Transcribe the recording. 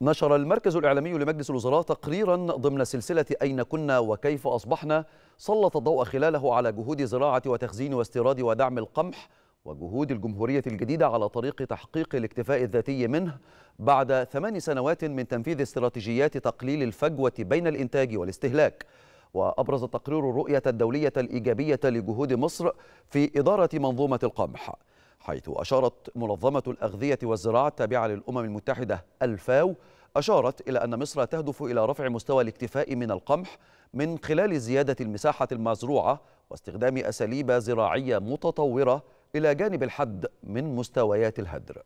نشر المركز الإعلامي لمجلس الوزراء تقريرا ضمن سلسلة أين كنا وكيف أصبحنا سلط الضوء خلاله على جهود زراعة وتخزين واستيراد ودعم القمح وجهود الجمهورية الجديدة على طريق تحقيق الاكتفاء الذاتي منه بعد ثمان سنوات من تنفيذ استراتيجيات تقليل الفجوة بين الإنتاج والاستهلاك وأبرز التقرير الرؤية الدولية الإيجابية لجهود مصر في إدارة منظومة القمح حيث أشارت منظمة الأغذية والزراعة التابعة للأمم المتحدة الفاو أشارت إلى أن مصر تهدف إلى رفع مستوى الاكتفاء من القمح من خلال زيادة المساحة المزروعة واستخدام أساليب زراعية متطورة إلى جانب الحد من مستويات الهدر